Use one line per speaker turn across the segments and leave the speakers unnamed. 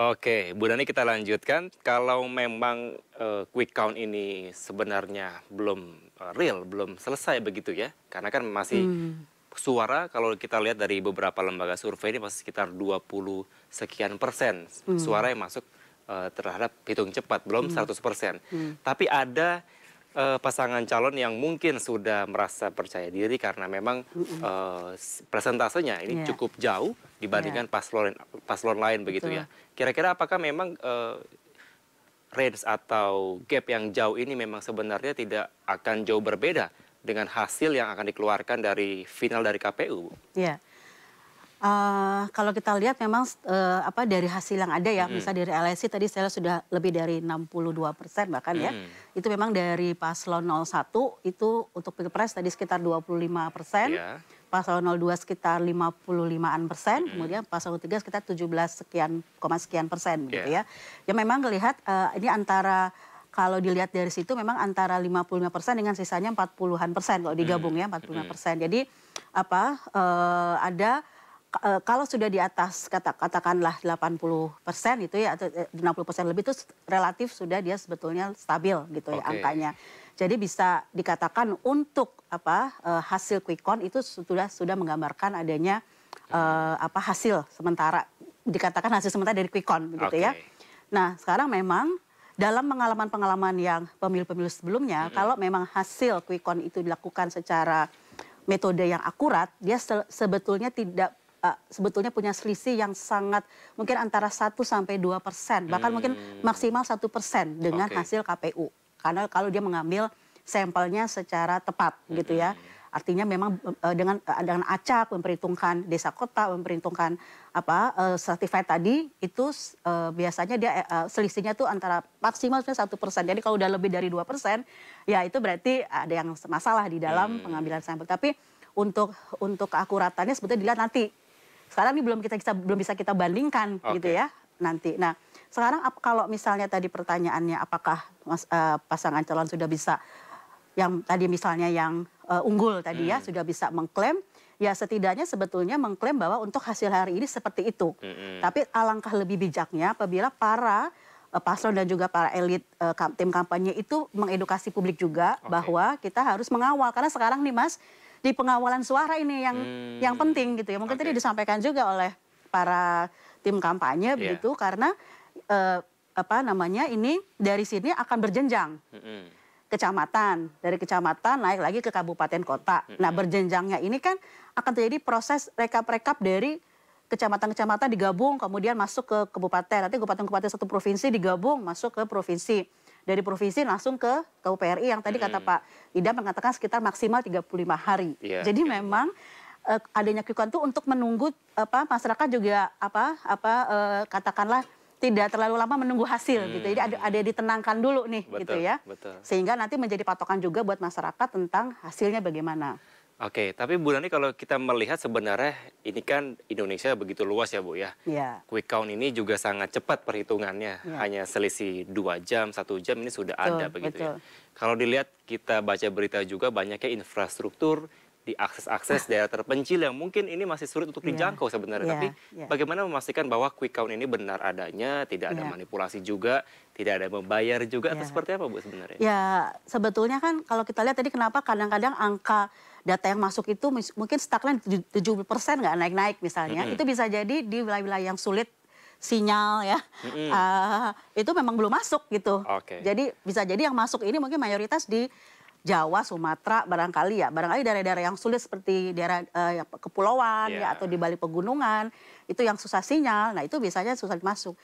Oke, Bu Dani kita lanjutkan. Kalau memang uh, quick count ini sebenarnya belum uh, real, belum selesai begitu ya, karena kan masih hmm. suara kalau kita lihat dari beberapa lembaga survei ini masih sekitar 20 sekian persen hmm. suara yang masuk uh, terhadap hitung cepat, belum hmm. 100 persen. Hmm. Tapi ada uh, pasangan calon yang mungkin sudah merasa percaya diri karena memang mm uh, eh, presentasenya ini yeah. cukup jauh dibandingkan yeah. paslon paslon lain begitu ya. Kira-kira apakah memang uh, range atau gap yang jauh ini memang sebenarnya tidak akan jauh berbeda dengan hasil yang akan dikeluarkan dari final dari KPU?
Iya. Yeah. Uh, kalau kita lihat memang uh, apa dari hasil yang ada ya, mm. misalnya dari LSI tadi saya sudah lebih dari 62 persen bahkan mm. ya. Itu memang dari paslon 01 itu untuk pilpres tadi sekitar 25 persen. Yeah. Paslon 02 sekitar 55-an persen, mm. kemudian paslon 03 sekitar 17 sekian, koma sekian persen yeah. gitu iya. ya. Ya memang melihat uh, eh, ini antara kalau dilihat dari situ memang antara 55 persen dengan sisanya 40-an persen kalau digabung mm. ya 45 persen. Mm. Jadi apa uh, ada Eh, kalau sudah di atas kata, katakanlah 80 persen itu ya atau 60 eh, persen lebih itu relatif sudah dia sebetulnya stabil gitu okay. ya angkanya. Jadi bisa dikatakan untuk apa eh, hasil quick count itu sudah sudah menggambarkan adanya okay. apa hasil sementara dikatakan hasil sementara dari quick count gitu okay. ya. Nah sekarang memang dalam pengalaman-pengalaman yang pemilu-pemilu sebelumnya, mm -hmm. kalau memang hasil quick count itu dilakukan secara metode yang akurat, dia se sebetulnya tidak uh, sebetulnya punya selisih yang sangat mungkin antara 1 sampai 2 persen, bahkan hmm. mungkin maksimal satu persen dengan okay. hasil KPU. Karena kalau dia mengambil sampelnya secara tepat hmm. gitu ya. Hmm. Artinya memang uh, dengan uh, dengan acak memperhitungkan desa kota, memperhitungkan apa uh, certified tadi itu uh, biasanya dia uh, selisihnya tuh antara maksimal satu persen. Jadi kalau udah lebih dari dua persen, ya itu berarti ada yang masalah di dalam hmm. pengambilan sampel. Tapi untuk untuk keakuratannya sebetulnya dilihat nanti sekarang ini belum kita bisa belum bisa kita bandingkan okay. gitu ya nanti. Nah, sekarang ap, kalau misalnya tadi pertanyaannya apakah mas, uh, pasangan calon sudah bisa yang tadi misalnya yang uh, unggul tadi ya, hmm. ya sudah bisa mengklaim ya setidaknya sebetulnya mengklaim bahwa untuk hasil hari ini seperti itu. Hmm. Tapi alangkah lebih bijaknya apabila para eh, paslon dan juga para elit uh, tim kampanye itu mengedukasi publik juga okay. bahwa kita harus mengawal karena sekarang nih Mas di pengawalan suara ini yang hmm. yang penting gitu ya. Mungkin okay. tadi disampaikan juga oleh para tim kampanye yeah. begitu karena eh, apa namanya ini dari sini akan berjenjang. Hmm. Kecamatan, dari kecamatan naik lagi ke kabupaten kota. Nah, hmm. Nah, berjenjangnya ini kan akan terjadi proses rekap-rekap dari kecamatan-kecamatan digabung kemudian masuk ke kabupaten. Nanti kabupaten-kabupaten satu provinsi digabung masuk ke provinsi dari provinsi langsung ke KUPRI yang tadi hmm. kata Pak Ida mengatakan sekitar maksimal 35 hari. Yeah. Jadi yeah. memang uh, adanya QCon itu untuk menunggu apa masyarakat juga apa apa uh, katakanlah tidak terlalu lama menunggu hasil hmm. gitu. Jadi ada, ada ditenangkan dulu nih gitu betul, gitu ya. Betul. Sehingga nanti menjadi patokan juga buat masyarakat tentang hasilnya bagaimana.
Oke, tapi Bu Nani kalau kita melihat sebenarnya ini kan Indonesia begitu luas ya Bu ya. Yeah. Quick count ini juga sangat cepat perhitungannya, yeah. hanya selisih dua jam, satu jam ini sudah betul, ada begitu ya. betul. ya. Kalau dilihat kita baca berita juga banyaknya infrastruktur di akses akses ah. daerah terpencil yang mungkin ini masih sulit untuk iya. dijangkau sebenarnya. Yeah. Tapi yeah. bagaimana memastikan bahwa quick count ini benar adanya, tidak ada yeah. manipulasi juga, tidak ada membayar juga, yeah. atau iya. seperti apa Bu sebenarnya?
Ya sebetulnya kan kalau kita lihat tadi kenapa kadang-kadang angka data yang masuk itu mungkin stagnan 70 persen nggak naik-naik misalnya. -hmm. Itu bisa jadi di wilayah-wilayah yang sulit sinyal ya -hmm. uh, itu memang belum masuk gitu. Okay. Jadi bisa jadi yang masuk ini mungkin mayoritas di Jawa, Sumatera, barangkali ya, barangkali daerah-daerah yang sulit seperti daerah eh, kepulauan yeah. ya iya. atau di balik pegunungan itu yang susah sinyal. Nah itu biasanya susah masuk.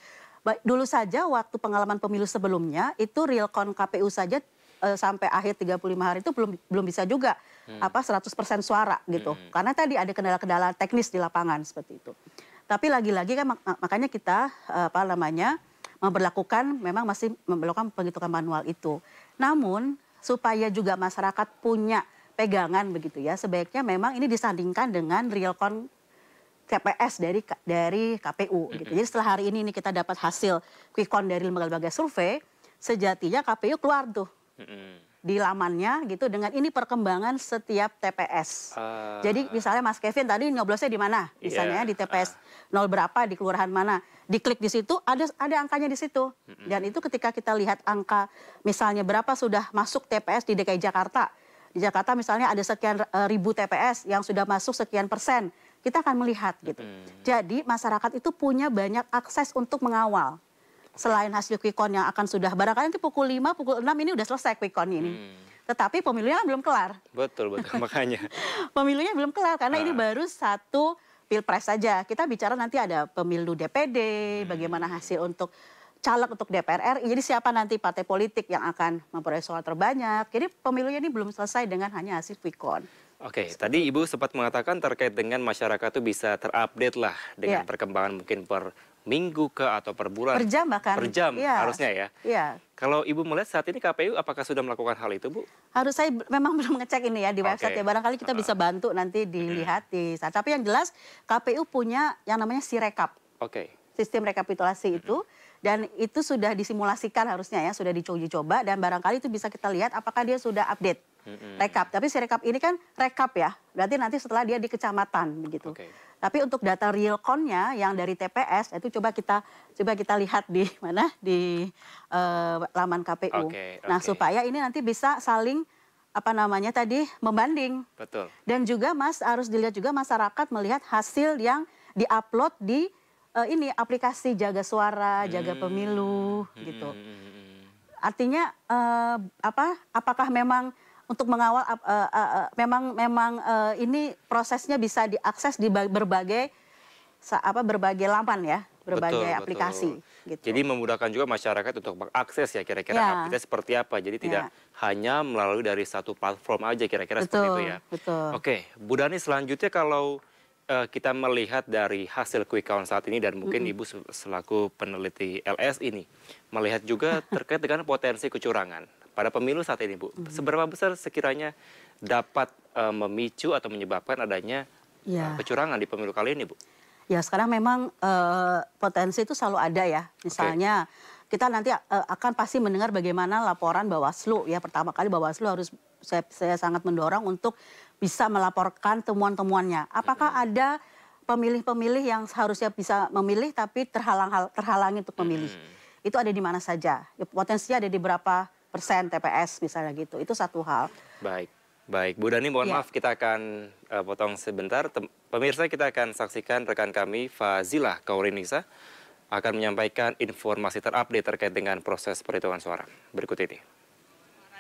Dulu saja waktu pengalaman pemilu sebelumnya itu realcon KPU saja uh, sampai akhir 35 hari itu belum belum bisa juga hmm. apa 100% suara gitu. Hmm. Karena tadi ada kendala-kendala teknis di lapangan seperti itu. Tapi lagi-lagi kan mak makanya kita uh, apa namanya memperlakukan memang masih memperlakukan penghitungan manual itu. Namun supaya juga masyarakat punya pegangan begitu ya, sebaiknya memang ini disandingkan dengan real count TPS dari dari KPU gitu. Hmm. Jadi setelah hari ini ini kita dapat hasil quick count dari lembaga-lembaga survei, sejatinya KPU keluar tuh di lamannya gitu dengan ini perkembangan setiap TPS. Uh.
Ah. Jadi misalnya
Mas Kevin tadi nyoblosnya di mana? Iya. Misalnya yeah. di ah. TPS uh. nol berapa di kelurahan mana? Diklik di situ ada ada angkanya di situ. Uh, Dan itu ketika kita lihat angka misalnya berapa sudah masuk TPS di DKI Jakarta. Di Jakarta misalnya ada sekian eh, ribu TPS yang sudah masuk sekian persen. Kita akan melihat gitu. Uh, Jadi masyarakat itu punya banyak akses untuk mengawal selain hasil quick count yang akan sudah barangkali nanti pukul 5, pukul 6 ini sudah selesai quick count ini. Hmm. Tetapi pemilunya kan belum kelar.
Betul, betul. Makanya.
pemilunya belum kelar karena ini nah. baru satu pilpres saja. Kita bicara nanti ada pemilu DPD, hmm. bagaimana hasil untuk caleg untuk DPR RI. Jadi siapa nanti partai politik yang akan memperoleh suara terbanyak. Jadi pemilunya ini belum selesai dengan hanya hasil quick count.
Oke, okay, tadi Ibu sempat mengatakan terkait dengan masyarakat itu bisa terupdate lah dengan yeah. perkembangan mungkin per minggu ke atau per bulan? Per jam bahkan. Per jam ya. harusnya ya. Iya. Kalau Ibu melihat saat ini KPU apakah sudah melakukan hal itu, Bu?
Harus saya memang belum ngecek ini ya di website ya. Barangkali kita bisa bantu nanti dilihat di saat. Tapi yang jelas KPU punya yang namanya Sirekap. Oke. Okay. Sistem rekapitulasi itu dan itu sudah disimulasikan harusnya ya, sudah dicoba coba dan barangkali itu bisa kita lihat apakah dia sudah update. Rekap. Tapi Sirekap ini kan rekap ya. Berarti nanti setelah dia di kecamatan begitu. Okay. Tapi untuk data real count-nya yang dari TPS itu coba kita coba kita lihat di mana di uh, laman KPU. Okay, okay. Nah, supaya ini nanti bisa saling apa namanya tadi membanding. Betul. Dan juga Mas harus dilihat juga masyarakat melihat hasil yang diupload di uh, ini aplikasi jaga suara, hmm. jaga pemilu gitu. hmm. gitu. Artinya uh, apa apakah memang untuk mengawal uh, uh, uh, memang memang uh, ini prosesnya bisa diakses di berbagai apa berbagai laman ya berbagai betul, aplikasi.
Betul. Gitu. Jadi memudahkan juga masyarakat untuk mengakses ya kira-kira ya. update seperti apa. Jadi ya. tidak ya. hanya melalui dari satu platform aja kira-kira seperti itu ya. Betul. Oke, Bu Dani selanjutnya kalau Eh, kita melihat dari hasil quick count saat ini dan mungkin mm -hmm. Ibu selaku peneliti LS ini melihat juga terkait dengan potensi kecurangan pada pemilu saat ini, Bu. Mm -hmm. Seberapa besar sekiranya dapat uh, memicu atau menyebabkan adanya yeah. uh, ya. kecurangan di pemilu kali ini, Bu?
Ya, sekarang memang uh, potensi itu selalu ada ya. Misalnya okay kita nanti eh, akan pasti mendengar bagaimana laporan Bawaslu ya pertama kali Bawaslu harus saya, saya sangat mendorong untuk bisa melaporkan temuan-temuannya. Apakah ada pemilih-pemilih yang seharusnya bisa memilih tapi terhalang terhalangi untuk memilih? Itu ada di mana saja? Potensinya ada di berapa persen TPS misalnya gitu. Itu satu hal.
Baik. Baik, Bu Dani mohon ya. maaf kita akan uh, potong sebentar. Tem pemirsa kita akan saksikan rekan kami Fazila Kaurinisa akan menyampaikan informasi terupdate terkait dengan proses perhitungan suara. Berikut ini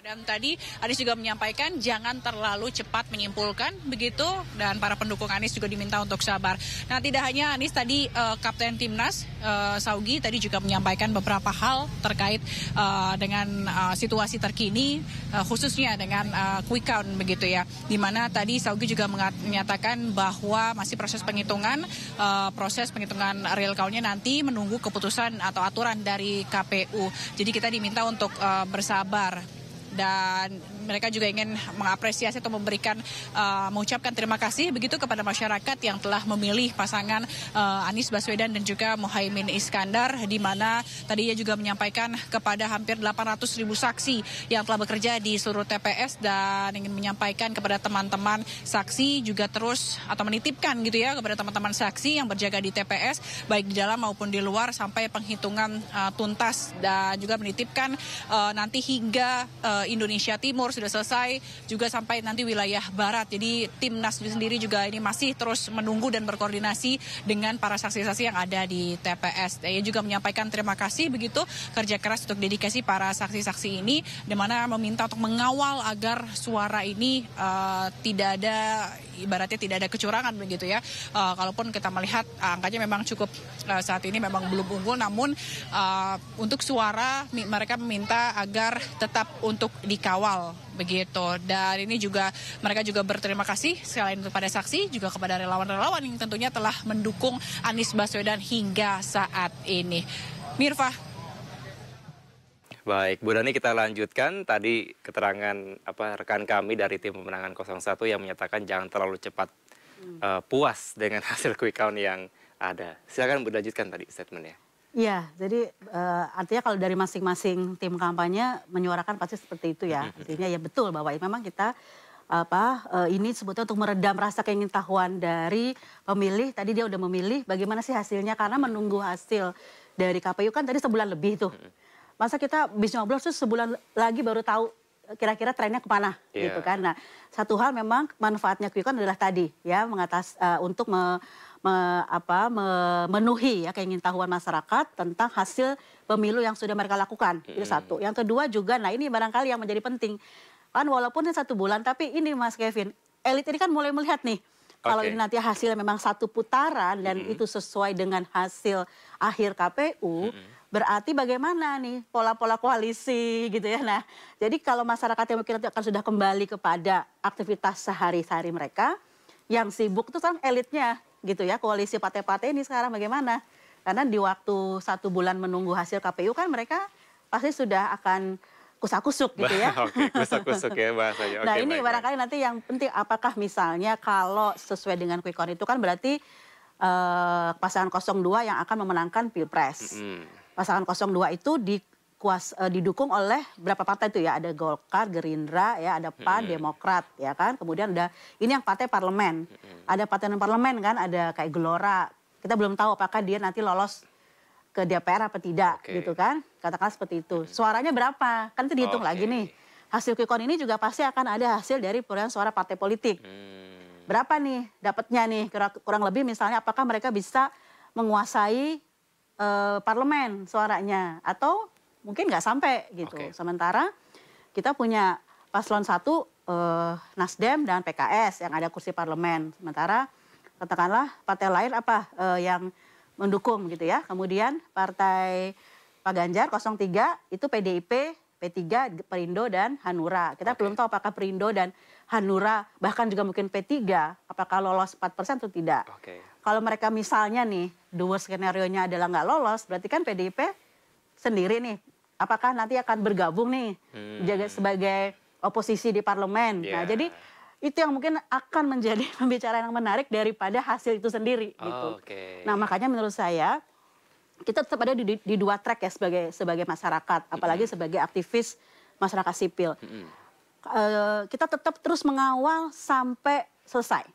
dan tadi Anies juga menyampaikan jangan terlalu cepat menyimpulkan begitu dan para pendukung Anies juga diminta untuk sabar. Nah tidak hanya Anies tadi uh, Kapten Timnas uh, eh, Saugi tadi juga menyampaikan beberapa hal terkait uh, dengan uh, situasi terkini uh, khususnya dengan uh, quick count begitu ya. Dimana tadi Saugi juga menyatakan bahwa masih proses penghitungan uh, proses penghitungan real countnya nanti menunggu keputusan atau aturan dari KPU. Jadi kita diminta untuk uh, bersabar dan mereka juga ingin mengapresiasi atau memberikan uh, mengucapkan terima kasih begitu kepada masyarakat yang telah memilih pasangan uh, Anies Baswedan dan juga Mohaimin Iskandar di mana ia juga menyampaikan kepada hampir 800 ribu saksi yang telah bekerja di seluruh TPS dan ingin menyampaikan kepada teman-teman saksi juga terus atau menitipkan gitu ya kepada teman-teman saksi yang berjaga di TPS baik di dalam maupun di luar sampai penghitungan uh, tuntas dan juga menitipkan uh, nanti hingga uh, Indonesia Timur sudah selesai juga sampai nanti wilayah barat. Jadi timnas sendiri juga ini masih terus menunggu dan berkoordinasi dengan para saksi-saksi yang ada di TPS. Ia juga menyampaikan terima kasih begitu kerja keras untuk dedikasi para saksi-saksi ini, di mana meminta untuk mengawal agar suara ini uh, tidak ada ibaratnya tidak ada kecurangan begitu ya. Uh, kalaupun kita melihat uh, angkanya memang cukup uh, saat ini memang belum unggul, namun uh, untuk suara mereka meminta agar tetap untuk dikawal begitu. Dan ini juga mereka juga berterima kasih selain kepada saksi juga kepada relawan-relawan yang tentunya telah mendukung Anies Baswedan hingga saat ini. Mirfa.
Baik, Bu Dani kita lanjutkan tadi keterangan apa rekan kami dari tim pemenangan 01 yang menyatakan jangan terlalu cepat hmm. uh, puas dengan hasil quick count yang ada. Silakan Bu lanjutkan tadi statementnya.
Iya, jadi uh, artinya kalau dari masing-masing tim kampanye menyuarakan pasti seperti itu ya. Artinya ya betul bahwa ya memang kita apa uh, ini sebetulnya untuk meredam rasa keingintahuan dari pemilih. Tadi dia udah memilih bagaimana sih hasilnya karena menunggu hasil dari KPU kan tadi sebulan lebih tuh. Masa kita bisa ngobrol terus sebulan lagi baru tahu kira-kira trennya kemana yeah. gitu iya. kan. Nah satu hal memang manfaatnya Quick adalah tadi ya mengatas uh, untuk me, me, apa, memenuhi ya keingin tahuan masyarakat tentang hasil pemilu yang sudah mereka lakukan. Hmm. Itu satu. Yang kedua juga, nah ini barangkali yang menjadi penting. Kan walaupun satu bulan, tapi ini Mas Kevin, elit ini kan mulai melihat nih. Okay. Kalau ini nanti hasilnya memang satu putaran dan hmm. itu sesuai dengan hasil akhir KPU, hmm berarti bagaimana nih pola-pola koalisi gitu ya. Nah, jadi kalau masyarakat yang mungkin nanti akan sudah kembali kepada aktivitas sehari-hari mereka, yang sibuk itu kan elitnya gitu ya koalisi partai-partai ini sekarang bagaimana? Karena di waktu satu bulan menunggu hasil KPU kan mereka pasti sudah akan kusak-kusuk gitu ya. kusak-kusuk ya bahasanya. nah ini baik, barangkali nanti yang penting apakah misalnya kalau sesuai dengan quick count itu kan berarti uh, pasangan 02 yang akan memenangkan Pilpres. Mm -hmm. Pasangan 02 itu di kuas, uh, didukung oleh berapa partai itu ya ada Golkar, Gerindra, ya ada PAN, hmm. Demokrat, ya kan. Kemudian ada ini yang partai parlemen, hmm. ada partai non parlemen kan, ada kayak Gelora. Kita belum tahu apakah dia nanti lolos ke DPR apa tidak, okay. gitu kan? Katakanlah seperti itu. Hmm. Suaranya berapa? Kan itu dihitung okay. lagi nih. Hasil quick ini juga pasti akan ada hasil dari perolehan suara partai politik. Hmm. Berapa nih dapatnya nih? Kurang lebih misalnya apakah mereka bisa menguasai uh, parlemen suaranya atau mungkin nggak sampai gitu. Okay. Sementara kita punya paslon satu eh, Nasdem dan PKS yang ada kursi parlemen. Sementara katakanlah partai lain apa eh, yang mendukung gitu ya. Kemudian partai Pak Ganjar 03 itu PDIP, P3, Perindo dan Hanura. Kita okay. belum tahu apakah Perindo dan Hanura bahkan juga mungkin P3 apakah lolos 4 persen atau tidak. Okay. Kalau mereka misalnya nih dua skenario nya adalah nggak lolos, berarti kan PDIP sendiri nih, apakah nanti akan bergabung nih hmm. jaga sebagai oposisi di parlemen. Yeah. Nah, iya. jadi itu yang mungkin akan menjadi pembicaraan yang menarik daripada hasil itu sendiri oh, gitu. Okay. Nah, makanya menurut saya kita tetap ada di, di, di dua track ya sebagai sebagai masyarakat, apalagi -hmm. sebagai aktivis masyarakat sipil. -hmm. e, kita tetap terus mengawal sampai selesai.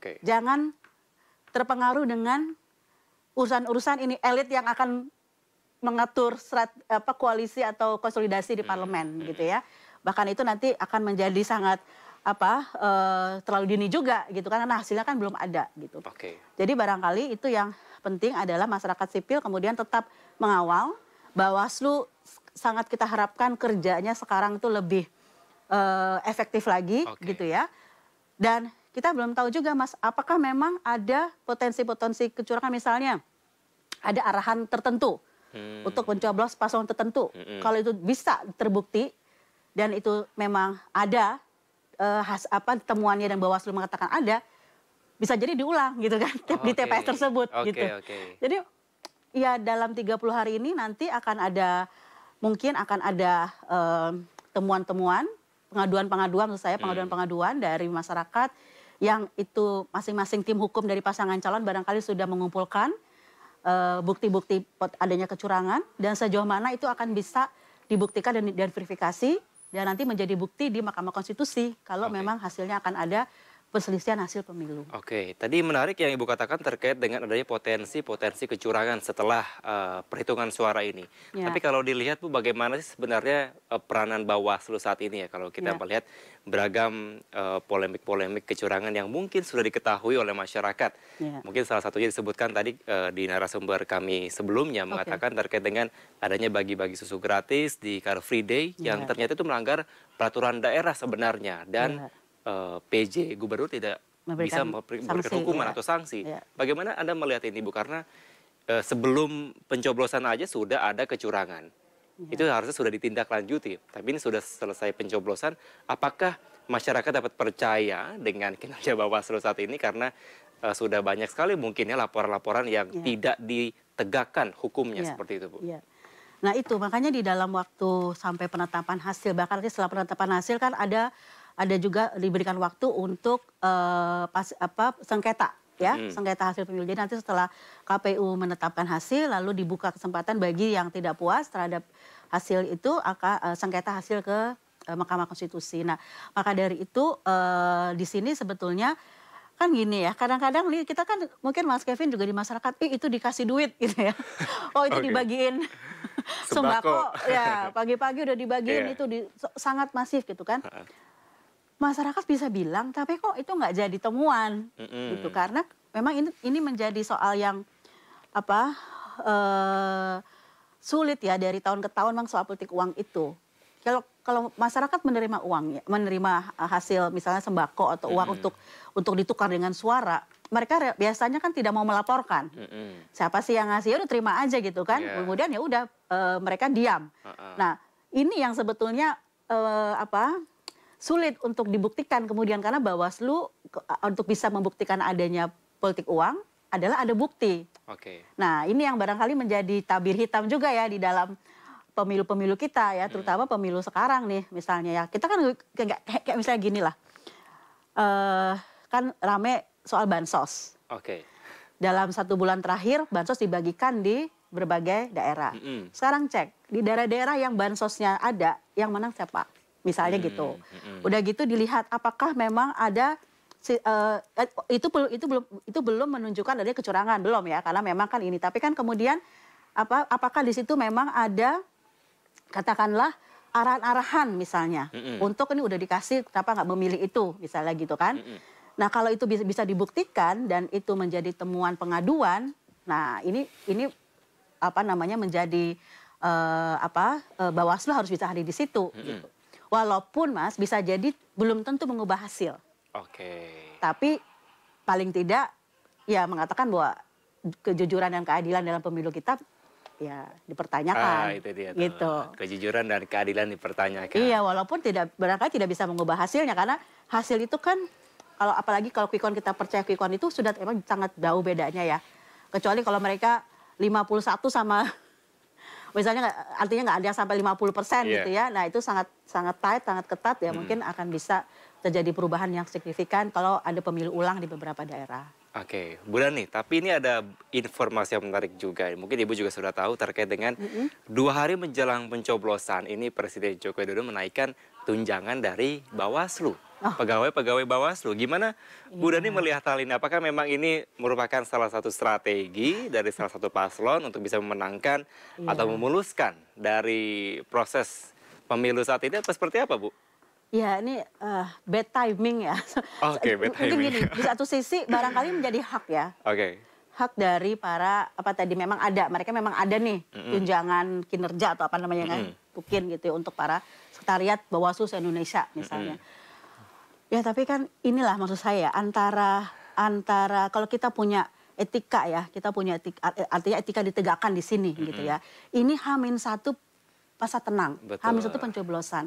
Okay. Jangan terpengaruh dengan urusan-urusan ini elit yang akan mengatur strat, apa, koalisi atau konsolidasi di hmm, parlemen hmm. gitu ya. Bahkan itu nanti akan menjadi sangat apa e, terlalu dini juga gitu kan karena hasilnya kan belum ada gitu. Okay. Jadi barangkali itu yang penting adalah masyarakat sipil kemudian tetap mengawal Bawaslu sangat kita harapkan kerjanya sekarang itu lebih e, efektif lagi okay. gitu ya. Dan kita belum tahu juga Mas apakah memang ada potensi-potensi kecurangan misalnya ada arahan tertentu hmm. untuk mencoblos paslon tertentu. Hmm. Kalau itu bisa terbukti dan itu memang ada uh, has, apa temuannya dan Bawaslu mengatakan ada, bisa jadi diulang gitu kan oh, di okay. TPS tersebut okay, gitu. Okay. Jadi ya dalam 30 hari ini nanti akan ada mungkin akan ada eh, temuan-temuan, uh, pengaduan-pengaduan menurut saya hmm. pengaduan-pengaduan hmm. dari masyarakat yang itu masing-masing tim hukum dari pasangan calon barangkali sudah mengumpulkan Eh, bukti-bukti adanya kecurangan dan sejauh mana itu akan bisa dibuktikan dan diverifikasi dan nanti menjadi bukti di Mahkamah Konstitusi kalau okay. memang hasilnya akan ada perselisihan hasil pemilu.
Oke, tadi menarik yang Ibu katakan terkait dengan adanya potensi-potensi kecurangan setelah uh, perhitungan suara ini. Ya. Tapi kalau dilihat Bu, bagaimana sih sebenarnya uh, peranan Bawaslu saat ini ya? Kalau kita ya. melihat beragam eh, polemik-polemik uh, kecurangan yang mungkin sudah diketahui oleh masyarakat. Ya. Mungkin salah satunya disebutkan tadi uh, di narasumber kami sebelumnya okay. mengatakan terkait dengan adanya bagi-bagi susu gratis di Car Free Day yang ya. ternyata itu melanggar peraturan daerah sebenarnya dan ya uh, eh, PJ gubernur tidak
Memberikan bisa memberikan hukuman ya. atau
sanksi. Ya. Bagaimana Anda melihat ini Bu? Karena uh, sebelum pencoblosan aja sudah ada kecurangan. Ya. Itu harusnya sudah ditindaklanjuti. Tapi ini sudah selesai pencoblosan, apakah masyarakat dapat percaya dengan kinerja Bawaslu saat ini karena uh, sudah banyak sekali mungkinnya laporan-laporan yang ya. tidak ditegakkan hukumnya ya. seperti itu, Bu. Ya.
Nah itu makanya di dalam waktu sampai penetapan hasil, bahkan setelah penetapan hasil kan ada ada juga diberikan waktu untuk uh, pas apa sengketa ya hmm. sengketa hasil pemilu. Jadi nanti setelah KPU menetapkan hasil lalu dibuka kesempatan bagi yang tidak puas terhadap hasil itu akan uh, eh, sengketa hasil ke uh, Mahkamah Konstitusi. Nah, maka dari itu uh, di sini sebetulnya kan gini ya kadang-kadang kita kan mungkin Mas Kevin juga di masyarakat eh, itu dikasih duit gitu ya oh itu okay. dibagiin
sembako ya
pagi-pagi udah dibagiin yeah. itu di, sangat masif gitu kan masyarakat bisa bilang tapi kok itu nggak jadi temuan
mm -hmm. gitu karena
memang ini ini menjadi soal yang apa uh, sulit ya dari tahun ke tahun memang soal politik uang itu kalau kalau masyarakat menerima uang ya, menerima hasil misalnya sembako atau uang mm -hmm. untuk untuk ditukar dengan suara mereka biasanya kan tidak mau melaporkan mm -hmm. siapa sih yang ngasih ya udah terima aja gitu kan yeah. kemudian ya udah uh, mereka diam uh -uh. nah ini yang sebetulnya uh, apa sulit untuk dibuktikan kemudian karena Bawaslu eh, untuk bisa membuktikan adanya politik uang adalah ada bukti. Oke. Okay. Nah, ini yang barangkali menjadi tabir hitam juga ya di dalam pemilu-pemilu kita ya, hmm. terutama pemilu sekarang nih misalnya ya. Kita kan kayak, kayak, misalnya gini lah, uh, kan rame soal bansos. Oke. Okay. Dalam satu bulan terakhir bansos dibagikan di berbagai daerah. Mm -hmm. Sekarang cek di daerah-daerah yang bansosnya ada, yang menang siapa? misalnya hmm, gitu. Hmm. Udah gitu dilihat apakah memang ada si, uh, itu itu belum itu belum menunjukkan ada kecurangan belum ya karena memang kan ini tapi kan kemudian apa apakah di situ memang ada katakanlah arahan-arahan misalnya -hmm. untuk ini udah dikasih kenapa nggak memilih itu misalnya gitu kan -hmm. nah kalau itu bisa bisa dibuktikan dan itu menjadi temuan pengaduan nah ini ini apa namanya menjadi uh, apa uh, bawaslu harus bisa hadir di situ -hmm. gitu. Walaupun Mas bisa jadi belum tentu mengubah hasil. Oke. Okay. Tapi paling tidak ya mengatakan bahwa kejujuran dan keadilan dalam pemilu kita ya dipertanyakan. Ah, itu dia. Tuh. Gitu.
Kejujuran dan keadilan dipertanyakan.
Iya, walaupun tidak berangkat tidak bisa mengubah hasilnya karena hasil itu kan kalau apalagi kalau quick count kita percaya quick count itu sudah memang sangat jauh bedanya ya. Kecuali kalau mereka 51 sama misalnya artinya nggak ada sampai 50 persen yeah. gitu ya. Nah itu sangat sangat tight, sangat ketat ya hmm. mungkin akan bisa terjadi perubahan yang signifikan kalau ada pemilu ulang di beberapa daerah.
Oke, okay. Bu Dani, tapi ini ada informasi yang menarik juga. Mungkin Ibu juga sudah tahu terkait dengan mm -hmm. dua hari menjelang pencoblosan ini Presiden Joko Widodo menaikkan tunjangan dari Bawaslu. Oh. pegawai-pegawai Bawaslu. Gimana Bu iya. Dani melihat hal ini? Apakah memang ini merupakan salah satu strategi dari salah satu paslon untuk bisa memenangkan ya. atau memuluskan dari proses pemilu saat ini atau seperti apa, Bu?
Ya, ini uh, bad timing ya.
Oke, okay, bad timing. Mungkin gini,
di satu sisi barangkali menjadi hak ya. Oke. Okay hak dari para apa tadi memang ada mereka memang ada nih mm -hmm. tunjangan kinerja atau apa namanya mm -hmm. kan mungkin gitu ya, untuk para sekretariat Bawaslu Indonesia misalnya. Mm -hmm. Ya tapi kan inilah maksud saya antara antara kalau kita punya etika ya kita punya etika, e, artinya etika ditegakkan di sini mm -hmm. gitu ya. Ini Hamin satu pasar tenang, Betul. Hamin satu pencoblosan.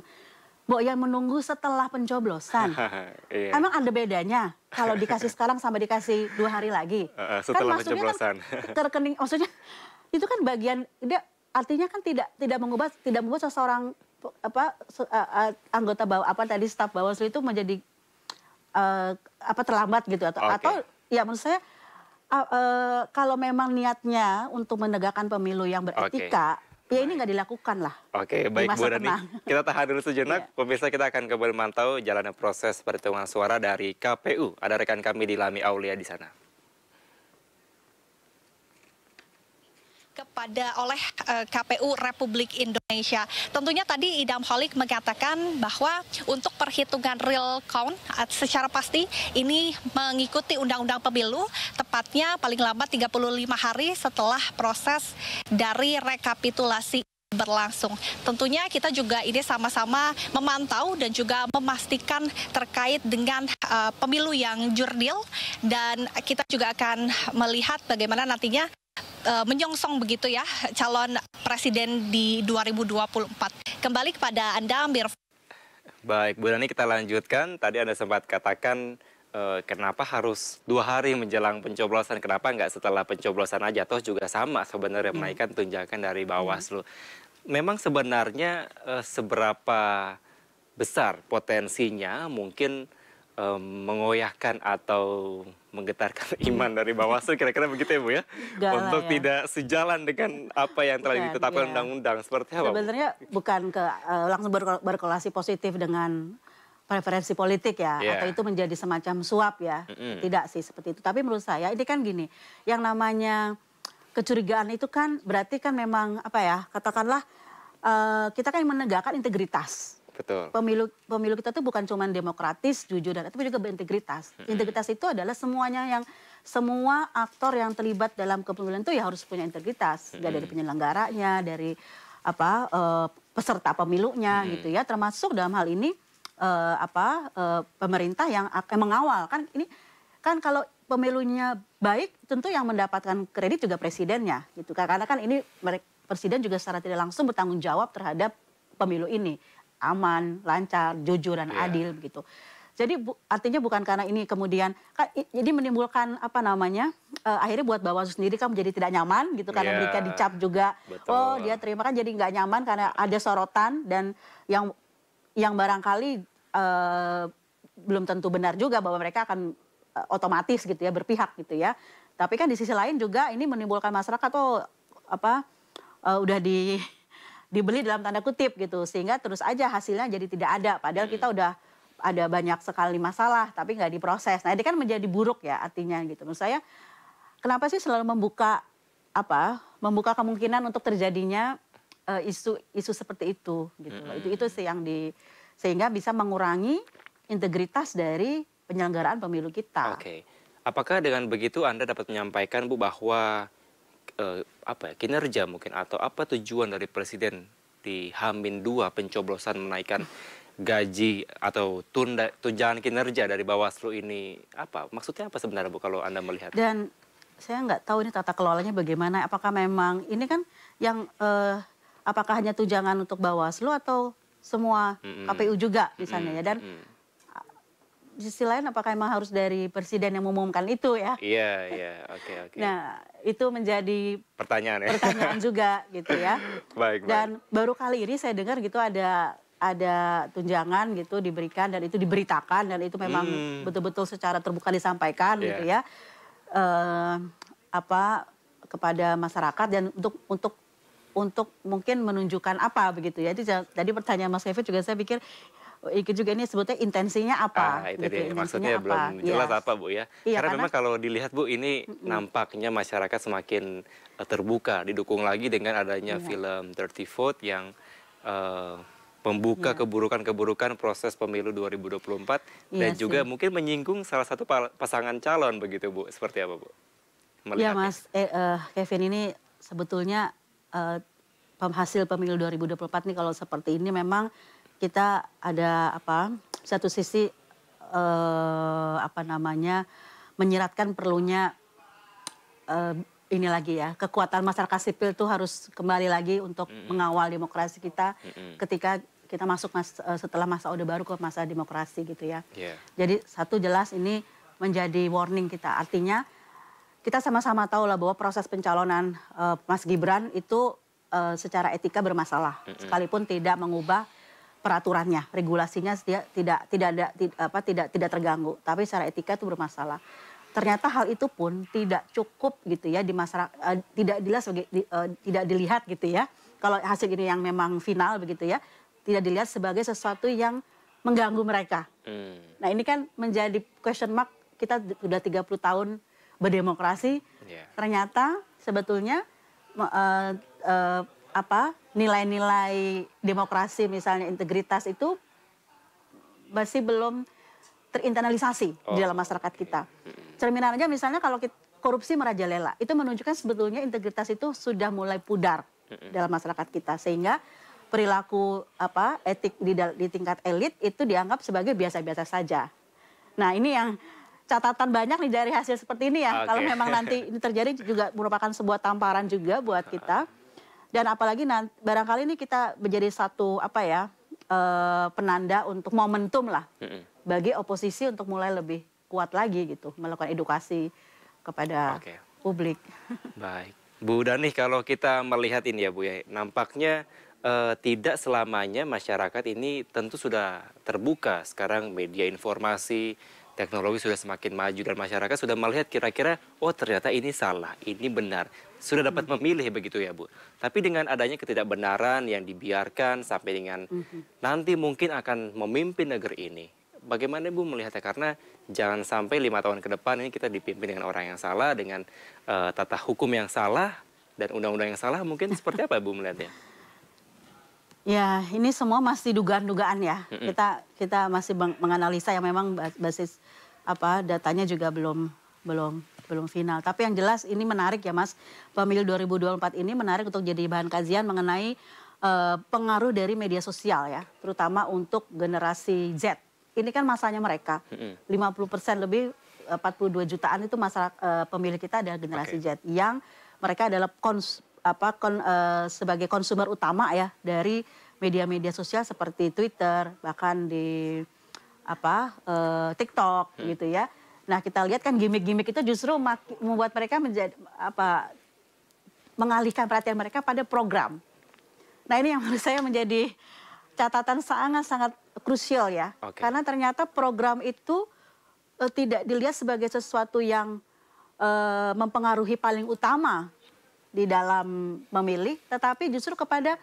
Mbok yang menunggu setelah pencoblosan.
iya. Emang
ada bedanya kalau dikasih sekarang sama dikasih dua hari lagi? Uh, setelah kan maksudnya kan pencoblosan. kan rekening, maksudnya itu kan bagian dia artinya kan tidak tidak mengubah tidak membuat seseorang apa uh, uh, anggota bawa apa tadi staf bawaslu itu menjadi uh, apa terlambat gitu atau okay. atau ya menurut saya uh, uh, kalau memang niatnya untuk menegakkan pemilu yang beretika okay. Ya ini nggak dilakukan lah.
Oke, okay, baik Bu Rani. Kita tahan dulu sejenak. Yeah. Pemirsa kita akan kembali mantau jalannya proses perhitungan suara dari KPU. Ada rekan kami di Lami Aulia di sana.
kepada oleh uh, eh, KPU Republik Indonesia. Tentunya tadi Idam Holik mengatakan bahwa untuk perhitungan real count eh, secara pasti ini mengikuti Undang-Undang Pemilu tepatnya paling lambat 35 hari setelah proses dari rekapitulasi berlangsung. Tentunya kita juga ini sama-sama memantau dan juga memastikan terkait dengan uh, pemilu yang jurdil dan kita juga akan melihat bagaimana nantinya Eh, menyongsong begitu ya calon presiden di 2024. Kembali kepada Anda, Amir.
Baik, Bu Rani kita lanjutkan. Tadi Anda sempat katakan eh, kenapa harus dua hari menjelang pencoblosan? Kenapa nggak setelah pencoblosan aja? Toh juga sama sebenarnya hmm. menaikkan tunjangan dari hmm. Bawaslu. Memang sebenarnya eh, seberapa besar potensinya mungkin um, mengoyahkan atau menggetarkan iman dari Bawaslu kira-kira begitu ya Bu ya Gala, untuk ya. tidak sejalan dengan apa yang telah ya, ditetapkan iya. undang-undang ya. seperti apa sebenarnya
Bu? bukan ke uh, langsung ber berkolasi positif dengan preferensi politik ya yeah. atau itu menjadi semacam suap ya mm -hmm. tidak sih seperti itu tapi menurut saya ini kan gini yang namanya kecurigaan itu kan berarti kan memang apa ya katakanlah uh, kita kan menegakkan integritas Betul. Pemilu pemilu kita tuh bukan cuma demokratis, jujur dan tapi juga berintegritas. Hmm. Integritas itu adalah semuanya yang semua aktor yang terlibat dalam kepemiluan itu ya harus punya integritas. Hmm. Dari penyelenggaranya, dari apa uh, peserta pemilunya hmm. gitu ya, termasuk dalam hal ini uh, apa uh, pemerintah yang akan mengawal kan ini kan kalau pemilunya baik tentu yang mendapatkan kredit juga presidennya gitu karena kan ini presiden juga secara tidak langsung bertanggung jawab terhadap pemilu ini aman, lancar, jujur dan yeah. adil begitu. Jadi bu, artinya bukan karena ini kemudian kan, jadi menimbulkan apa namanya uh, akhirnya buat Bawaslu sendiri kan menjadi tidak nyaman gitu karena yeah. mereka dicap juga Betul. oh dia terima kan jadi nggak nyaman karena ada sorotan dan yang yang barangkali uh, belum tentu benar juga bahwa mereka akan uh, otomatis gitu ya berpihak gitu ya. Tapi kan di sisi lain juga ini menimbulkan masyarakat oh apa uh, udah di dibeli dalam tanda kutip gitu sehingga terus aja hasilnya jadi tidak ada padahal iya, kita iya. udah ada banyak sekali masalah tapi nggak diproses. Nah, ini kan menjadi buruk ya artinya gitu. Menurut saya kenapa sih selalu membuka apa? membuka kemungkinan untuk terjadinya isu eh, isu isu seperti itu gitu. Hmm. Itu itu sih yang di sehingga bisa mengurangi integritas dari penyelenggaraan pemilu kita. Oke. Okay.
Apakah dengan begitu Anda dapat menyampaikan Bu bahwa eh, apa ya, kinerja mungkin atau apa tujuan dari presiden di Hamin 2 pencoblosan menaikkan gaji atau tunda tunjangan kinerja dari Bawaslu ini apa maksudnya apa sebenarnya Bu kalau Anda melihat?
Dan saya nggak tahu ini tata kelolanya bagaimana apakah memang ini kan yang eh, apakah hanya tunjangan untuk Bawaslu atau semua mm -hmm. KPU juga misalnya mm -hmm. ya dan mm -hmm sisi lain apakah memang harus dari presiden yang mengumumkan itu ya? Iya,
iya, oke, okay, oke. Okay.
Nah, itu menjadi
pertanyaan ya. Pertanyaan
juga gitu ya.
baik, Dan
baik. baru kali ini saya dengar gitu ada ada tunjangan gitu diberikan dan itu diberitakan dan itu memang hmm. betul-betul hmm. secara terbuka disampaikan yeah. gitu iya. ya. Uh, apa kepada masyarakat dan untuk untuk untuk mungkin menunjukkan apa begitu ya. Itu tadi pertanyaan Mas Kevin juga saya pikir ikut juga ini sebetulnya intensinya apa? Ah, itu gitu, dia. Maksudnya apa? belum iya. jelas
yes. apa Bu ya. Iya, karena, karena memang kalau dilihat Bu ini mm -mm. nampaknya masyarakat semakin eh, terbuka, didukung lagi dengan adanya iya. film Dirty Vote yang uh, membuka iya. keburukan-keburukan proses pemilu 2024 iya dan sih. juga mungkin menyinggung salah satu pasangan calon begitu Bu. Seperti apa Bu? Melihatnya. Ya Mas
eh, uh, Kevin ini sebetulnya uh, hasil pemilu 2024 nih kalau seperti ini memang kita ada apa satu sisi uh, apa namanya Menyiratkan perlunya uh, ini lagi ya kekuatan masyarakat sipil itu harus kembali lagi untuk mm -hmm. mengawal demokrasi kita mm -hmm. ketika kita masuk mas, eh, setelah masa orde baru ke masa demokrasi gitu ya. Yeah. Jadi satu jelas ini menjadi warning kita artinya kita sama-sama tahu lah bahwa proses pencalonan uh, Mas Gibran itu uh, secara etika bermasalah mm -hmm. sekalipun tidak mengubah peraturannya, regulasinya tidak tidak tidak ada tidak, apa tidak tidak terganggu, tapi secara etika itu bermasalah. Ternyata hal itu pun tidak cukup gitu ya di masyarakat uh, tidak dilihat sebagai di, uh, tidak dilihat gitu ya. Kalau hasil ini yang memang final begitu ya, tidak dilihat sebagai sesuatu yang mengganggu mereka. Hmm. Nah, ini kan menjadi question mark kita sudah 30 tahun berdemokrasi. Yeah. Ternyata sebetulnya uh, uh, apa nilai-nilai demokrasi misalnya integritas itu masih belum terinternalisasi oh. di dalam oh, masyarakat kita. Cerminan aja misalnya kalau kita, korupsi merajalela itu menunjukkan sebetulnya integritas itu sudah mulai pudar dalam masyarakat kita sehingga perilaku apa etik di, di tingkat elit itu dianggap sebagai biasa-biasa saja. Nah ini yang catatan banyak nih dari hasil seperti ini ya. Okay. Kalau memang nanti ini terjadi juga merupakan sebuah tamparan juga buat kita dan apalagi nanti, barangkali ini kita menjadi satu apa ya e, penanda untuk momentum lah mm-hmm. bagi oposisi untuk mulai lebih kuat lagi gitu melakukan edukasi kepada okay. publik.
Baik, Bu Dani kalau kita melihat ini ya Bu ya, nampaknya eh, tidak selamanya masyarakat ini tentu sudah terbuka sekarang media informasi teknologi sudah semakin maju dan masyarakat sudah melihat kira-kira oh ternyata ini salah, ini benar. Sudah dapat mm -hmm. memilih begitu ya, Bu. Tapi dengan adanya ketidakbenaran yang dibiarkan sampai dengan mm -hmm. nanti mungkin akan memimpin negeri ini. Bagaimana Bu melihatnya? Karena jangan sampai lima tahun ke depan ini kita dipimpin dengan orang yang salah, dengan uh, tata hukum yang salah, dan undang-undang yang salah. Mungkin seperti apa Bu melihatnya?
Ya, ini semua masih dugaan-dugaan ya. Mm -hmm. Kita kita masih menganalisa yang memang basis apa datanya juga belum belum belum final. Tapi yang jelas ini menarik ya Mas. Pemilu 2024 ini menarik untuk jadi bahan kajian mengenai uh, pengaruh dari media sosial ya, terutama untuk generasi Z. Ini kan masanya mereka. 50% lebih 42 eh, jutaan itu masa uh, eh, pemilih kita adalah generasi okay. Z yang mereka adalah kons apa kon, uh, sebagai konsumer utama ya dari media-media sosial seperti Twitter, bahkan di apa uh, TikTok hmm. gitu ya. Nah kita lihat kan gimmick-gimmick itu justru membuat mereka menjadi apa mengalihkan perhatian mereka pada program. Nah ini yang menurut saya menjadi catatan sangat-sangat krusial ya. Okay. Karena ternyata program itu e, tidak dilihat sebagai sesuatu yang e, mempengaruhi paling utama di dalam memilih, tetapi justru kepada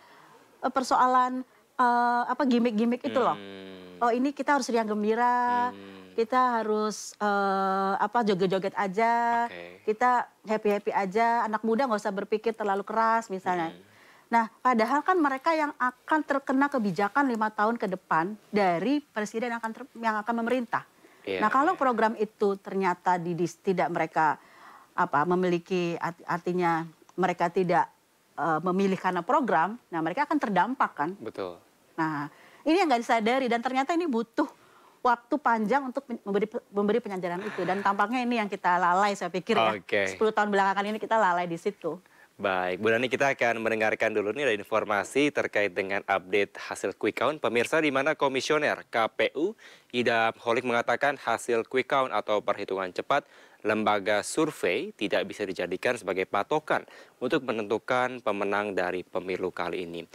persoalan uh, apa gimmick-gimmick itu loh. Hmm. Oh ini kita harus riang gembira, hmm. kita harus uh, apa joget-joget aja, okay. kita happy-happy aja. Anak muda nggak usah berpikir terlalu keras misalnya. Hmm. Nah, padahal kan mereka yang akan terkena kebijakan lima tahun ke depan dari presiden yang akan ter, yang akan memerintah. Yeah, nah, kalau yeah. program itu ternyata didis, tidak mereka apa memiliki art, artinya mereka tidak eh, memilih karena program, nah mereka akan terdampak kan? Betul. Nah, ini yang nggak disadari dan ternyata ini butuh waktu panjang untuk memberi memberi penyadaran itu dan tampaknya ini yang kita lalai saya pikir okay. ya. 10 tahun belakangan ini kita lalai di situ.
Baik, Bu Nani kita akan mendengarkan dulu nih ada informasi terkait dengan update hasil quick count pemirsa di mana komisioner KPU Ida Holik mengatakan hasil quick count atau perhitungan cepat lembaga survei tidak bisa dijadikan sebagai patokan untuk menentukan pemenang dari pemilu kali ini.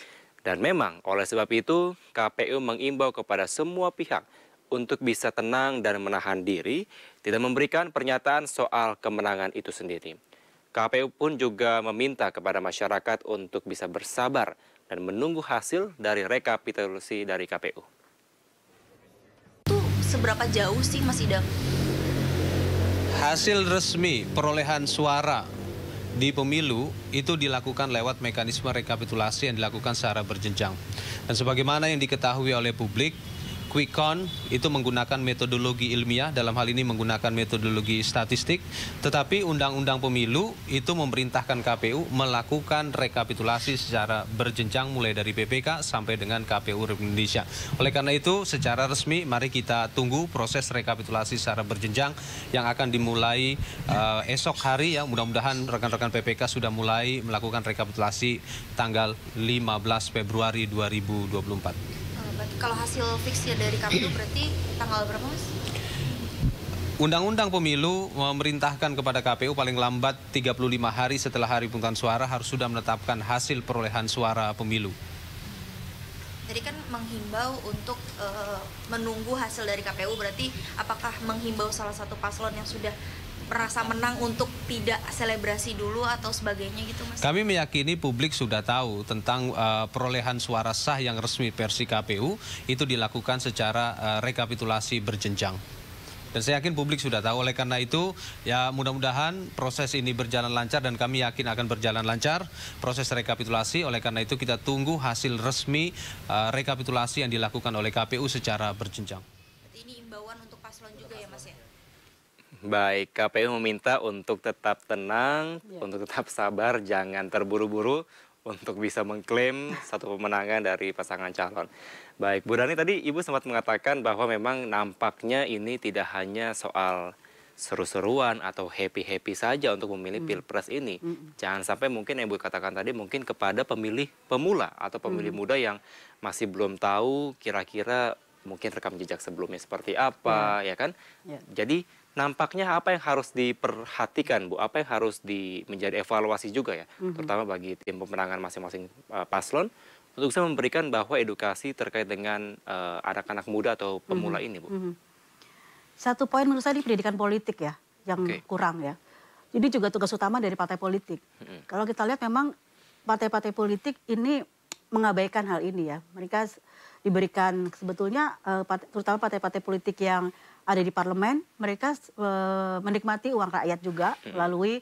Dan memang oleh sebab itu KPU mengimbau kepada semua pihak untuk bisa tenang dan menahan diri, tidak memberikan pernyataan soal kemenangan itu sendiri. KPU pun juga meminta kepada masyarakat untuk bisa bersabar dan menunggu hasil dari rekapitulasi dari KPU.
Itu seberapa jauh sih Mas Idam?
Hasil resmi perolehan suara di pemilu itu dilakukan lewat mekanisme rekapitulasi yang dilakukan secara berjenjang. Dan sebagaimana yang diketahui oleh publik, quick count itu menggunakan metodologi ilmiah, dalam hal ini menggunakan metodologi statistik, tetapi Undang-Undang Pemilu itu memerintahkan KPU melakukan rekapitulasi secara berjenjang mulai dari PPK sampai dengan KPU Republik Indonesia. Oleh karena itu, secara resmi mari kita tunggu proses rekapitulasi secara berjenjang yang akan dimulai uh, esok hari ya. Mudah-mudahan rekan-rekan PPK sudah mulai melakukan rekapitulasi tanggal 15 Februari 2024
kalau hasil fixnya dari KPU berarti tanggal berapa mas?
Undang-undang pemilu memerintahkan kepada KPU paling lambat 35 hari setelah hari pungutan suara harus sudah menetapkan hasil perolehan suara pemilu.
Jadi kan menghimbau untuk e, menunggu hasil dari KPU berarti apakah menghimbau salah satu paslon yang sudah merasa menang untuk tidak selebrasi dulu atau sebagainya gitu
Mas? Kami meyakini publik sudah tahu tentang uh, perolehan suara sah yang resmi versi KPU itu dilakukan secara uh, rekapitulasi berjenjang. Dan saya yakin publik sudah tahu oleh karena itu ya mudah-mudahan proses ini berjalan lancar dan kami yakin akan berjalan lancar proses rekapitulasi oleh karena itu kita tunggu hasil resmi uh, rekapitulasi yang dilakukan oleh KPU secara berjenjang.
Baik, KPU meminta untuk tetap tenang, ya. untuk tetap sabar, jangan terburu-buru untuk bisa mengklaim satu pemenangan dari pasangan calon. Baik, Bu Dani tadi Ibu sempat mengatakan bahwa memang nampaknya ini tidak hanya soal seru-seruan atau happy-happy saja untuk memilih hmm. pilpres ini. Hmm. Jangan sampai mungkin yang Ibu katakan tadi mungkin kepada pemilih pemula atau pemilih hmm. muda yang masih belum tahu kira-kira mungkin rekam jejak sebelumnya seperti apa, ya, ya kan? Ya. Jadi nampaknya apa yang harus diperhatikan Bu, apa yang harus di, menjadi evaluasi juga ya, mm-hmm. terutama bagi tim pemenangan masing-masing uh, paslon untuk bisa memberikan bahwa edukasi terkait dengan anak eh, anak-anak muda atau mhm. pemula mm-hmm. ini Bu.
Mm-hmm. Satu poin menurut saya di pendidikan politik ya, yang okay. kurang ya. Ini juga tugas utama dari partai politik. Mm-hmm. Kalau kita lihat memang partai-partai politik ini mengabaikan hal ini ya. Mereka diberikan sebetulnya uh, terutama partai-partai politik yang ada di parlemen, mereka e, menikmati uang rakyat juga melalui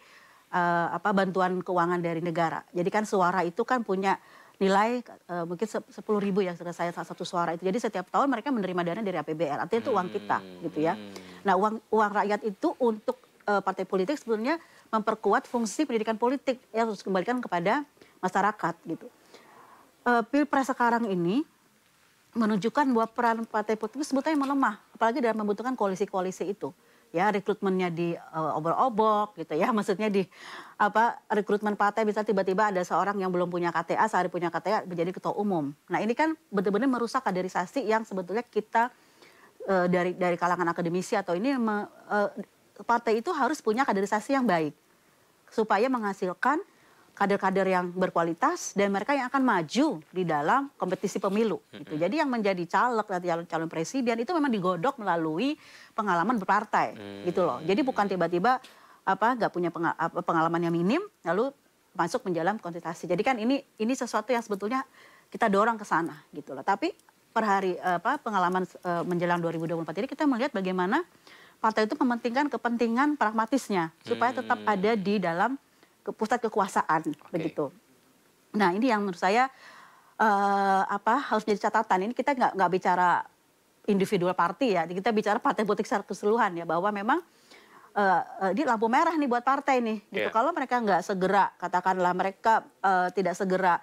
e, apa bantuan keuangan dari negara. Jadi kan suara itu kan punya nilai e, mungkin 10 ribu ya saya salah satu suara itu. Jadi setiap tahun mereka menerima dana dari APBN. Artinya itu uang kita gitu ya. Nah, uang uang rakyat itu untuk e, partai politik sebenarnya memperkuat fungsi pendidikan politik yang harus dikembalikan kepada masyarakat gitu. Pilpres sekarang ini menunjukkan bahwa peran partai politik sebetulnya melemah, apalagi dalam membutuhkan koalisi-koalisi itu. Ya, rekrutmennya di uh, eh, obok-obok gitu ya. Maksudnya di apa rekrutmen partai bisa tiba-tiba ada seorang yang belum punya KTA, sehari punya KTA menjadi ketua umum. Nah, ini kan benar-benar merusak kaderisasi yang sebetulnya kita uh, dari dari kalangan akademisi atau ini me, uh, partai itu harus punya kaderisasi yang baik supaya menghasilkan kader-kader yang berkualitas dan mereka yang akan maju di dalam kompetisi pemilu. Gitu. Jadi yang menjadi caleg atau calon-calon presiden itu memang digodok melalui pengalaman berpartai, hmm. gitu loh. Jadi bukan tiba-tiba apa nggak punya pengalaman yang minim lalu masuk menjalam kontestasi. Jadi kan ini ini sesuatu yang sebetulnya kita dorong ke sana, gitu loh. Tapi per hari apa pengalaman eh, menjelang 2024 ini kita melihat bagaimana partai itu mementingkan kepentingan pragmatisnya supaya mm. tetap ada di dalam ke pusat kekuasaan okay. begitu. Nah ini yang menurut saya uh, apa harus jadi catatan ini kita nggak nggak bicara individual party ya kita bicara partai politik secara keseluruhan ya bahwa memang uh, eh, di eh, ini lampu merah nih buat partai nih gitu yeah. kalau mereka nggak segera katakanlah mereka uh, tidak segera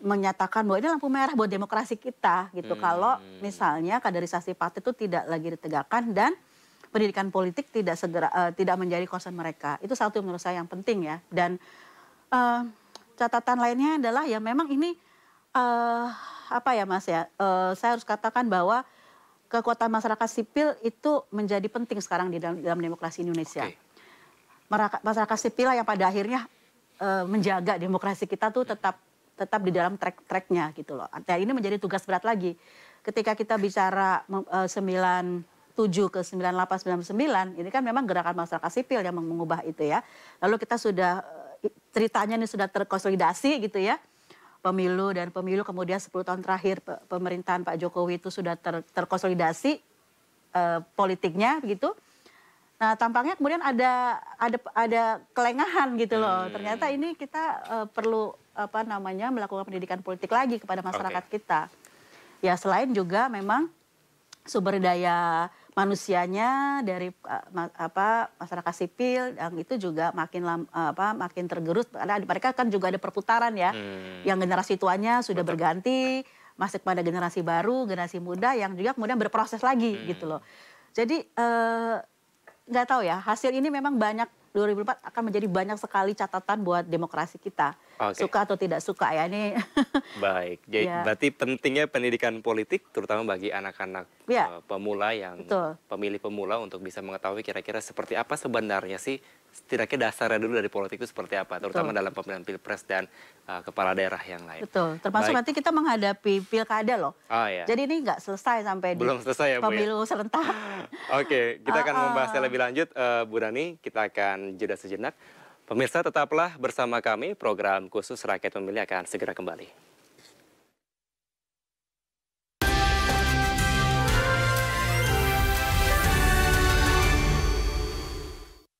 menyatakan bahwa ini lampu merah buat demokrasi kita gitu. Hmm. Kalau misalnya kaderisasi partai itu tidak lagi ditegakkan dan pendidikan politik tidak segera uh, tidak menjadi concern mereka. Itu satu menurut saya yang penting ya. Dan uh, catatan lainnya adalah ya memang ini uh, apa ya Mas ya? Uh, saya harus katakan bahwa kekuatan masyarakat sipil itu menjadi penting sekarang di dalam, dalam demokrasi Indonesia. Okay. Masyarakat sipil yang pada akhirnya uh, menjaga demokrasi kita tuh tetap tetap di dalam track-tracknya gitu loh. Artinya ini menjadi tugas berat lagi. Ketika kita bicara uh, 9 7 ke sembilan, ini kan memang gerakan masyarakat sipil yang mengubah itu ya. Lalu kita sudah eh, ceritanya ini sudah terkonsolidasi gitu ya. Pemilu dan pemilu kemudian 10 tahun terakhir pemerintahan Pak Jokowi itu sudah ter terkonsolidasi eh, politiknya gitu. Nah, tampaknya kemudian ada ada ada kelengahan gitu loh. Hmm. Ternyata ini kita eh, perlu apa namanya melakukan pendidikan politik lagi kepada masyarakat okay. kita. Ya, selain juga memang sumber daya manusianya dari eh, apa masyarakat sipil yang itu juga makin eh, apa makin tergerus karena mereka kan juga ada perputaran ya hmm. yang generasi tuanya sudah Betul. berganti masuk pada generasi baru generasi muda yang juga kemudian berproses lagi hmm. gitu loh jadi eh, nggak eh, tahu ya hasil ini memang banyak 2004 akan menjadi banyak sekali catatan buat demokrasi kita okay. suka atau tidak suka ya ini.
Baik, jadi ya. berarti pentingnya pendidikan politik terutama bagi anak-anak ya. uh, pemula yang Betul. pemilih pemula untuk bisa mengetahui kira-kira seperti apa sebenarnya sih setidaknya dasarnya dulu dari politik itu seperti apa terutama Betul. dalam pemilihan pilpres dan uh, kepala daerah yang lain.
Betul, termasuk Baik. nanti kita menghadapi pilkada loh. Oh, ya. Jadi ini nggak selesai sampai Belum di selesai ya, ya? pemilu ya? serentak. Oke,
okay, kita akan uh, uh, membahasnya lebih lanjut uh, Bu Dani, kita akan jeda sejenak. Pemirsa tetaplah bersama kami, program khusus Rakyat Memilih akan segera kembali.